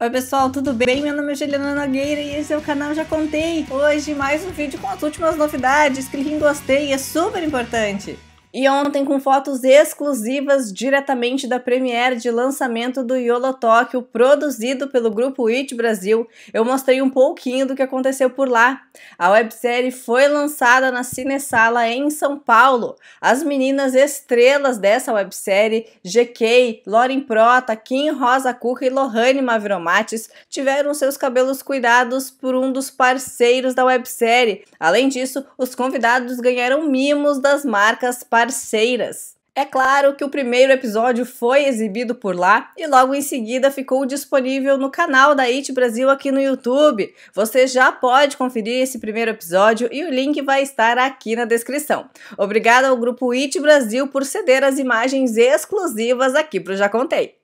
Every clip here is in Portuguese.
Oi pessoal, tudo bem? Meu nome é Juliana Nogueira e esse é o canal Já Contei. Hoje mais um vídeo com as últimas novidades. Clique em gostei, é super importante. E ontem, com fotos exclusivas diretamente da premiere de lançamento do YOLO Tóquio, produzido pelo grupo It Brasil, eu mostrei um pouquinho do que aconteceu por lá. A websérie foi lançada na Cinesala em São Paulo. As meninas estrelas dessa websérie, GK, Lauren Prota, Kim Rosa Cuca e Lohane Maviromatis, tiveram seus cabelos cuidados por um dos parceiros da websérie. Além disso, os convidados ganharam mimos das marcas para parceiras. É claro que o primeiro episódio foi exibido por lá e logo em seguida ficou disponível no canal da IT Brasil aqui no YouTube. Você já pode conferir esse primeiro episódio e o link vai estar aqui na descrição. Obrigada ao grupo IT Brasil por ceder as imagens exclusivas aqui para o Já Contei.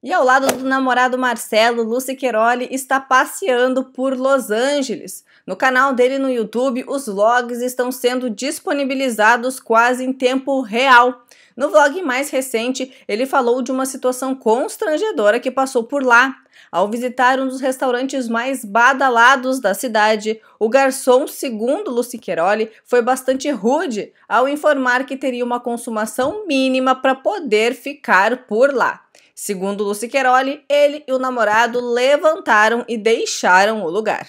E ao lado do namorado Marcelo, Lucy Queiroli está passeando por Los Angeles. No canal dele no YouTube, os vlogs estão sendo disponibilizados quase em tempo real. No vlog mais recente, ele falou de uma situação constrangedora que passou por lá. Ao visitar um dos restaurantes mais badalados da cidade, o garçom, segundo Lucy Queiroli, foi bastante rude ao informar que teria uma consumação mínima para poder ficar por lá. Segundo Lucy ele e o namorado levantaram e deixaram o lugar.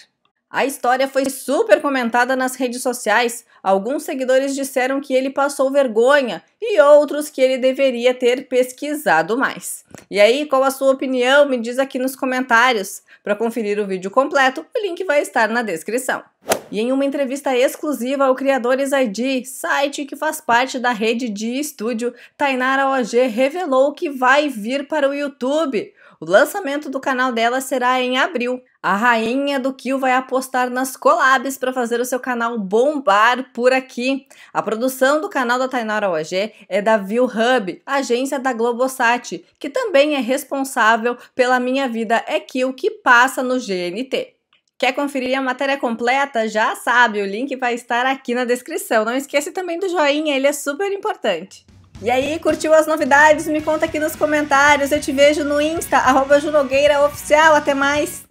A história foi super comentada nas redes sociais. Alguns seguidores disseram que ele passou vergonha e outros que ele deveria ter pesquisado mais. E aí, qual a sua opinião? Me diz aqui nos comentários. Para conferir o vídeo completo, o link vai estar na descrição. E em uma entrevista exclusiva ao Criadores ID, site que faz parte da rede de estúdio, Tainara OG revelou que vai vir para o YouTube. O lançamento do canal dela será em abril. A rainha do Kill vai apostar nas collabs para fazer o seu canal bombar por aqui. A produção do canal da Tainara OG é da View Hub, agência da Globosat, que também é responsável pela Minha Vida é Kill que passa no GNT. Quer conferir a matéria completa? Já sabe, o link vai estar aqui na descrição. Não esquece também do joinha, ele é super importante. E aí, curtiu as novidades? Me conta aqui nos comentários. Eu te vejo no Insta, arroba Oficial. Até mais!